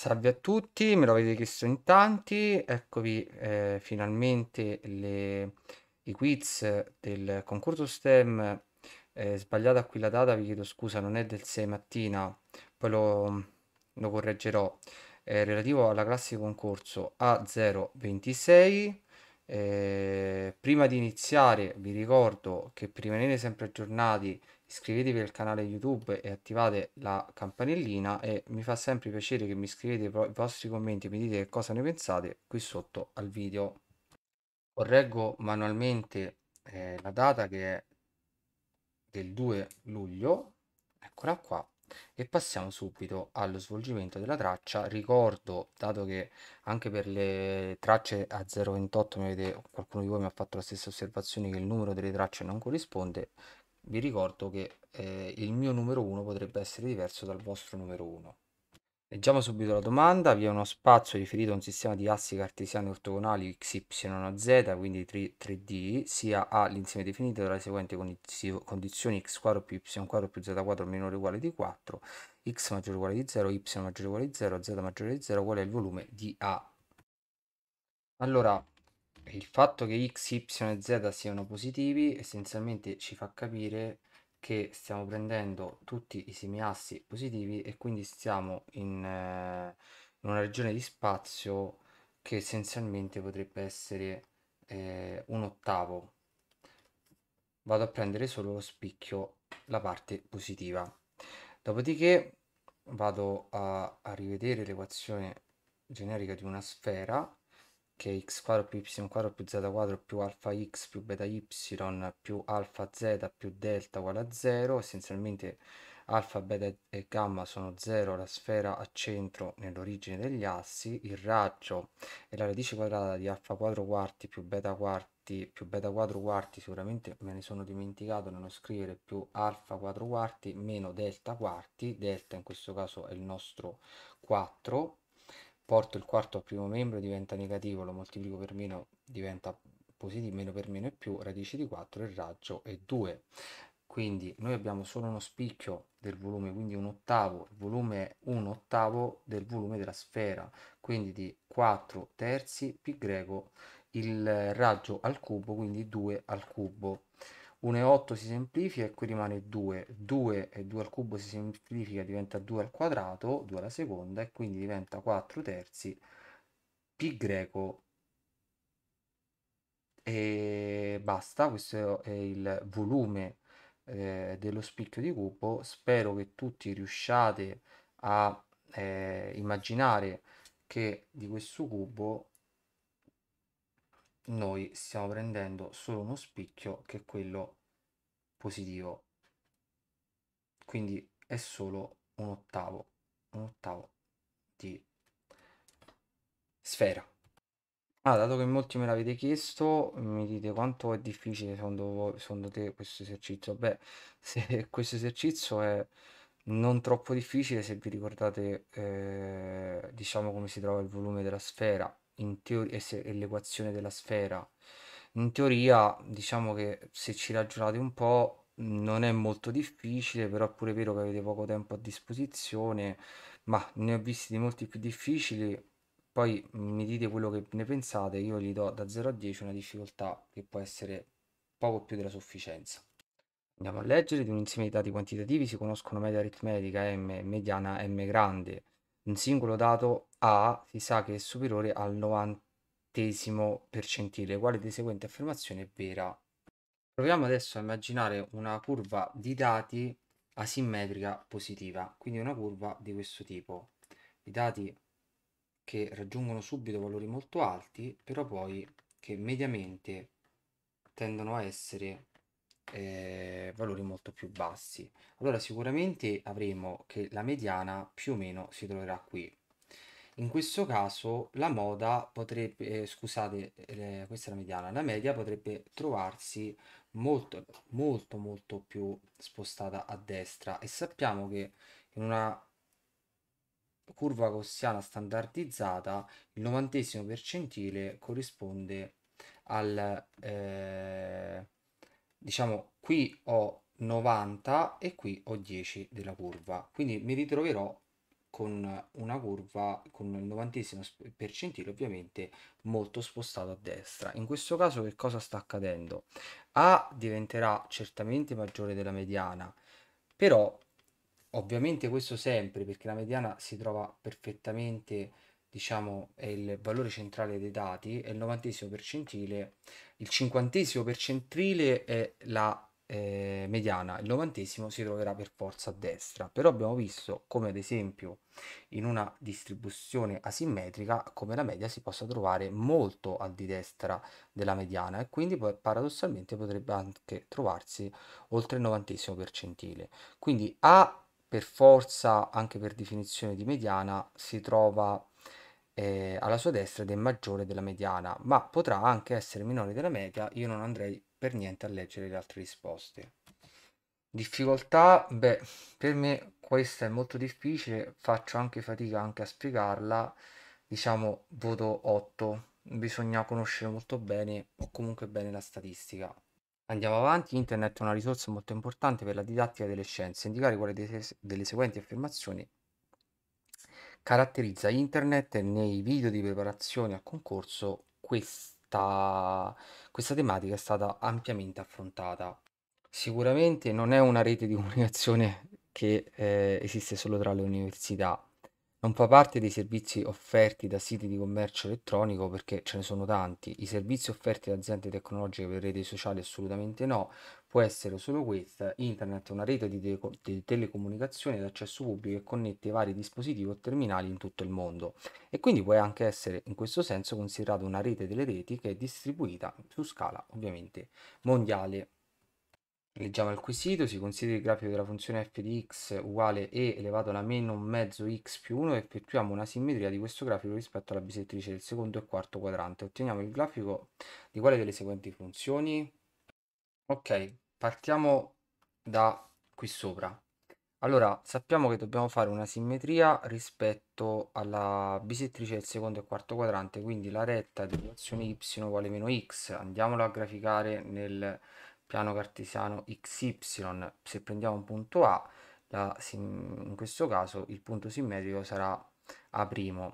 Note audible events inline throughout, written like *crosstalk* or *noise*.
Salve a tutti, me lo avete chiesto in tanti, eccovi eh, finalmente le, i quiz del concorso STEM, eh, sbagliata qui la data, vi chiedo scusa, non è del 6 mattina, poi lo, lo correggerò, eh, relativo alla classe di concorso A026, eh, prima di iniziare vi ricordo che per rimanere sempre aggiornati iscrivetevi al canale YouTube e attivate la campanellina e mi fa sempre piacere che mi scrivete i vostri commenti e mi dite che cosa ne pensate qui sotto al video. Correggo manualmente eh, la data che è del 2 luglio, eccola qua, e passiamo subito allo svolgimento della traccia ricordo dato che anche per le tracce a 0,28 mi avete, qualcuno di voi mi ha fatto la stessa osservazione che il numero delle tracce non corrisponde vi ricordo che eh, il mio numero 1 potrebbe essere diverso dal vostro numero 1. Leggiamo subito la domanda, vi è uno spazio riferito a un sistema di assi cartesiani ortogonali xy a z, quindi 3, 3D, sia A l'insieme definito dalle seguenti condizioni x quadro più y quadro più z quadro minore o uguale di 4, x maggiore o uguale di 0, y maggiore o uguale di 0, z maggiore di 0, qual è il volume di A? Allora, il fatto che x, y e z siano positivi essenzialmente ci fa capire che stiamo prendendo tutti i semiassi positivi e quindi stiamo in, eh, in una regione di spazio che essenzialmente potrebbe essere eh, un ottavo. Vado a prendere solo lo spicchio, la parte positiva. Dopodiché vado a, a rivedere l'equazione generica di una sfera che x quadro più y quadro più z quadro più alfa x più beta y più alfa z più delta uguale a 0, essenzialmente alfa, beta e gamma sono 0, la sfera a centro nell'origine degli assi, il raggio è la radice quadrata di alfa quadro quarti più beta quarti più beta quadro quarti, sicuramente me ne sono dimenticato nello scrivere più alfa quadro quarti meno delta quarti, delta in questo caso è il nostro 4 porto il quarto al primo membro diventa negativo, lo moltiplico per meno diventa positivo, meno per meno è più, radice di 4 il raggio è 2. Quindi noi abbiamo solo uno spicchio del volume, quindi un ottavo, il volume è un ottavo del volume della sfera, quindi di 4 terzi pi greco il raggio al cubo, quindi 2 al cubo. 1 e 8 si semplifica e qui rimane 2, 2 e 2 al cubo si semplifica diventa 2 al quadrato, 2 alla seconda e quindi diventa 4 terzi pi greco e basta, questo è il volume eh, dello spicchio di cubo, spero che tutti riusciate a eh, immaginare che di questo cubo noi stiamo prendendo solo uno spicchio che è quello positivo quindi è solo un ottavo un ottavo di sfera ah, dato che molti me l'avete chiesto mi dite quanto è difficile secondo, voi, secondo te questo esercizio beh *laughs* se questo esercizio è non troppo difficile se vi ricordate eh, diciamo come si trova il volume della sfera in teoria, e eh, eh, l'equazione della sfera. In teoria, diciamo che se ci ragionate un po', non è molto difficile, però è pure vero che avete poco tempo a disposizione, ma ne ho visti di molti più difficili. Poi mm, mi dite quello che ne pensate, io gli do da 0 a 10 una difficoltà che può essere poco più della sufficienza. Andiamo a leggere, di un insieme di dati quantitativi si conoscono media aritmetica m mediana m grande, un singolo dato A si sa che è superiore al 90 percentile, quale di seguente affermazione è vera. Proviamo adesso a immaginare una curva di dati asimmetrica positiva, quindi una curva di questo tipo. I dati che raggiungono subito valori molto alti, però poi che mediamente tendono a essere eh, valori molto più bassi. Allora sicuramente avremo che la mediana più o meno si troverà qui. In questo caso la moda potrebbe, eh, scusate, eh, questa è la mediana, la media potrebbe trovarsi molto, molto, molto più spostata a destra e sappiamo che in una curva gaussiana standardizzata il novantesimo percentile corrisponde al... Eh, diciamo qui ho 90 e qui ho 10 della curva quindi mi ritroverò con una curva con il novantesimo percentile ovviamente molto spostato a destra in questo caso che cosa sta accadendo A diventerà certamente maggiore della mediana però ovviamente questo sempre perché la mediana si trova perfettamente diciamo, è il valore centrale dei dati è il novantesimo percentile, il cinquantesimo percentile è la eh, mediana, il novantesimo si troverà per forza a destra. Però abbiamo visto come ad esempio in una distribuzione asimmetrica come la media si possa trovare molto al di destra della mediana e quindi paradossalmente potrebbe anche trovarsi oltre il novantesimo percentile. Quindi A per forza, anche per definizione di mediana, si trova eh, alla sua destra ed è maggiore della mediana, ma potrà anche essere minore della media, io non andrei per niente a leggere le altre risposte. Difficoltà, beh, per me questa è molto difficile, faccio anche fatica anche a spiegarla, diciamo voto 8, bisogna conoscere molto bene o comunque bene la statistica. Andiamo avanti, internet è una risorsa molto importante per la didattica delle scienze, indicare quale delle seguenti affermazioni caratterizza internet e nei video di preparazione al concorso questa, questa tematica è stata ampiamente affrontata. Sicuramente non è una rete di comunicazione che eh, esiste solo tra le università, non fa parte dei servizi offerti da siti di commercio elettronico perché ce ne sono tanti. I servizi offerti da aziende tecnologiche per reti sociali assolutamente no, può essere solo questa. Internet è una rete di, te- di telecomunicazione d'accesso pubblico che connette vari dispositivi o terminali in tutto il mondo e quindi può anche essere in questo senso considerata una rete delle reti che è distribuita su scala ovviamente mondiale. Leggiamo il quesito, si considera il grafico della funzione f di x uguale e elevato alla meno un mezzo x più 1 e effettuiamo una simmetria di questo grafico rispetto alla bisettrice del secondo e quarto quadrante. Otteniamo il grafico di quale delle seguenti funzioni? Ok, partiamo da qui sopra. Allora, sappiamo che dobbiamo fare una simmetria rispetto alla bisettrice del secondo e quarto quadrante, quindi la retta di equazione y uguale meno x. Andiamola a graficare nel piano cartesiano xy, se prendiamo un punto A, la, in questo caso il punto simmetrico sarà A'. In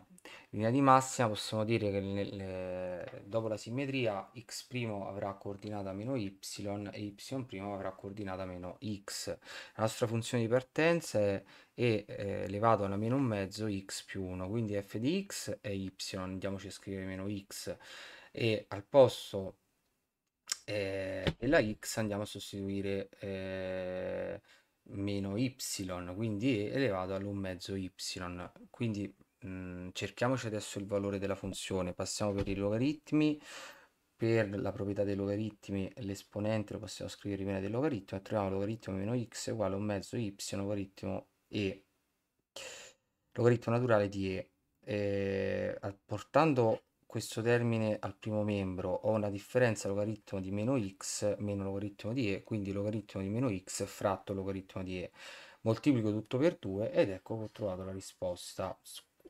linea di massima possiamo dire che nelle, dopo la simmetria x' avrà coordinata meno y e y' avrà coordinata meno x. La nostra funzione di partenza è e eh, elevato alla meno un mezzo x più 1, quindi f di x è y, andiamoci a scrivere meno x e al posto eh, e la x andiamo a sostituire eh, meno y, quindi e elevato all'1 mezzo y. Quindi mh, mm, cerchiamoci adesso il valore della funzione, passiamo per i logaritmi, per la proprietà dei logaritmi l'esponente lo possiamo scrivere prima del logaritmo e troviamo logaritmo meno x uguale a 1 mezzo y logaritmo e logaritmo naturale di e. Eh, portando questo termine al primo membro ho una differenza logaritmo di meno x meno logaritmo di e, quindi logaritmo di meno x fratto logaritmo di e. Moltiplico tutto per 2 ed ecco che ho trovato la risposta.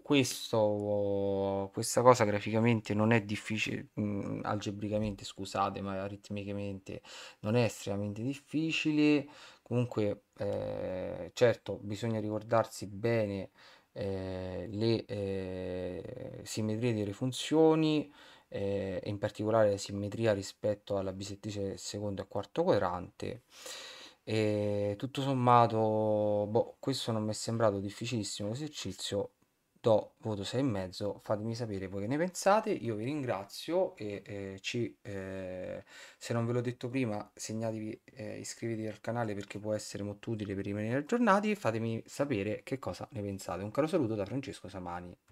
Questo, questa cosa graficamente non è difficile, mh, mm, algebricamente scusate, ma aritmicamente non è estremamente difficile. Comunque, eh, certo, bisogna ricordarsi bene eh, le eh, simmetrie delle funzioni eh, in particolare la simmetria rispetto alla bisettrice del secondo e quarto quadrante e tutto sommato boh, questo non mi è sembrato difficilissimo l'esercizio do voto mezzo fatemi sapere voi che ne pensate, io vi ringrazio e eh, ci, eh, se non ve l'ho detto prima segnatevi, eh, iscrivetevi al canale perché può essere molto utile per rimanere aggiornati fatemi sapere che cosa ne pensate. Un caro saluto da Francesco Samani.